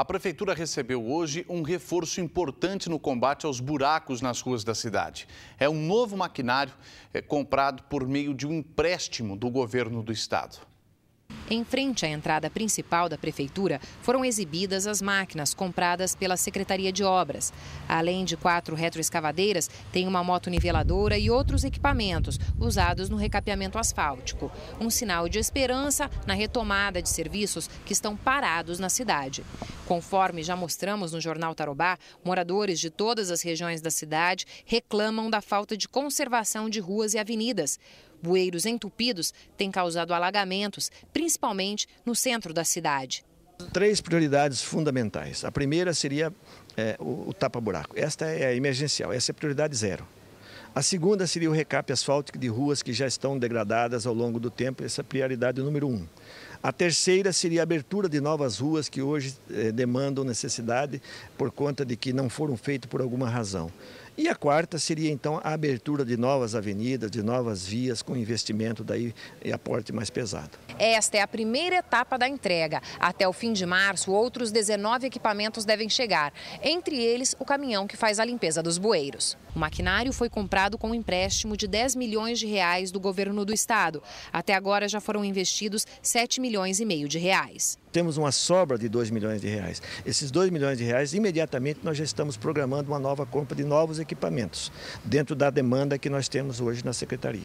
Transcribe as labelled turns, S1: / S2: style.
S1: A prefeitura recebeu hoje um reforço importante no combate aos buracos nas ruas da cidade. É um novo maquinário é, comprado por meio de um empréstimo do governo do estado.
S2: Em frente à entrada principal da prefeitura, foram exibidas as máquinas compradas pela Secretaria de Obras. Além de quatro retroescavadeiras, tem uma moto niveladora e outros equipamentos usados no recapeamento asfáltico. Um sinal de esperança na retomada de serviços que estão parados na cidade. Conforme já mostramos no jornal Tarobá, moradores de todas as regiões da cidade reclamam da falta de conservação de ruas e avenidas. Bueiros entupidos têm causado alagamentos, principalmente no centro da cidade.
S3: Três prioridades fundamentais. A primeira seria é, o, o tapa-buraco. Esta é a emergencial, essa é a prioridade zero. A segunda seria o recape asfáltico de ruas que já estão degradadas ao longo do tempo, essa é a prioridade número um. A terceira seria a abertura de novas ruas que hoje eh, demandam necessidade por conta de que não foram feitas por alguma razão. E a quarta seria então a abertura de novas avenidas, de novas vias com investimento daí e é aporte mais pesado.
S2: Esta é a primeira etapa da entrega. Até o fim de março, outros 19 equipamentos devem chegar, entre eles o caminhão que faz a limpeza dos bueiros. O maquinário foi comprado com um empréstimo de 10 milhões de reais do governo do estado. Até agora já foram investidos 7 milhões milhões e meio de reais.
S3: Temos uma sobra de 2 milhões de reais. Esses 2 milhões de reais, imediatamente nós já estamos programando uma nova compra de novos equipamentos, dentro da demanda que nós temos hoje na Secretaria.